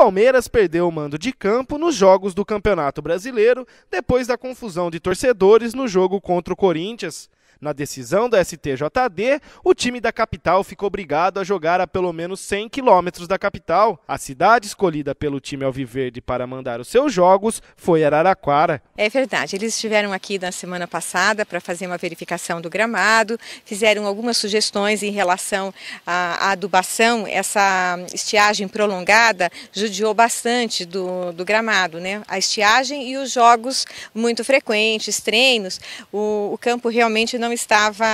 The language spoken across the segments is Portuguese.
Palmeiras perdeu o mando de campo nos jogos do Campeonato Brasileiro depois da confusão de torcedores no jogo contra o Corinthians. Na decisão do STJD, o time da capital ficou obrigado a jogar a pelo menos 100 quilômetros da capital. A cidade escolhida pelo time Alviverde para mandar os seus jogos foi Araraquara. É verdade, eles estiveram aqui na semana passada para fazer uma verificação do gramado, fizeram algumas sugestões em relação à, adubação. Essa estiagem prolongada judiou bastante do, do gramado, né? A estiagem e os jogos muito frequentes, treinos. o, o campo realmente não não estava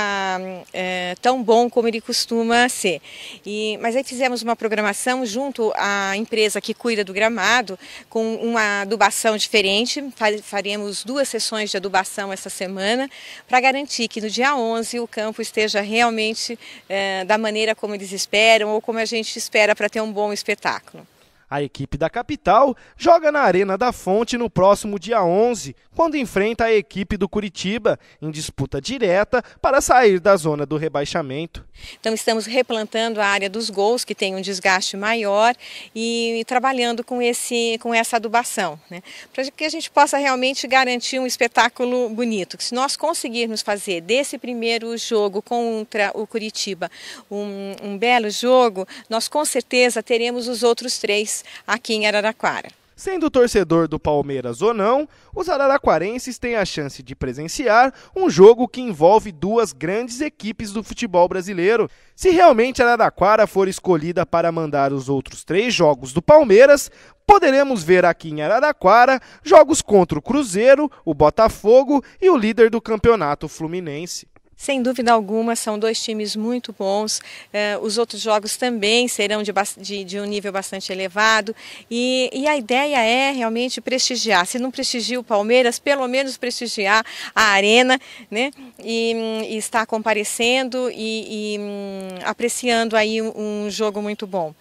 é, tão bom como ele costuma ser. E, mas aí fizemos uma programação junto à empresa que cuida do gramado, com uma adubação diferente. Faremos duas sessões de adubação essa semana, para garantir que no dia 11 o campo esteja realmente é, da maneira como eles esperam ou como a gente espera para ter um bom espetáculo. A equipe da capital joga na Arena da Fonte no próximo dia 11, quando enfrenta a equipe do Curitiba, em disputa direta para sair da zona do rebaixamento. Então, estamos replantando a área dos gols, que tem um desgaste maior, e, e trabalhando com, esse, com essa adubação, né? para que a gente possa realmente garantir um espetáculo bonito. Se nós conseguirmos fazer desse primeiro jogo contra o Curitiba um, um belo jogo, nós com certeza teremos os outros três aqui em Araraquara. Sendo torcedor do Palmeiras ou não, os araraquarenses têm a chance de presenciar um jogo que envolve duas grandes equipes do futebol brasileiro. Se realmente Araraquara for escolhida para mandar os outros três jogos do Palmeiras, poderemos ver aqui em Araraquara jogos contra o Cruzeiro, o Botafogo e o líder do campeonato Fluminense. Sem dúvida alguma, são dois times muito bons. É, os outros jogos também serão de, de, de um nível bastante elevado. E, e, a ideia é realmente prestigiar. Se não prestigiar o Palmeiras, pelo menos prestigiar a Arena, né? E, e estar comparecendo e, e hum, apreciando aí um, um jogo muito bom.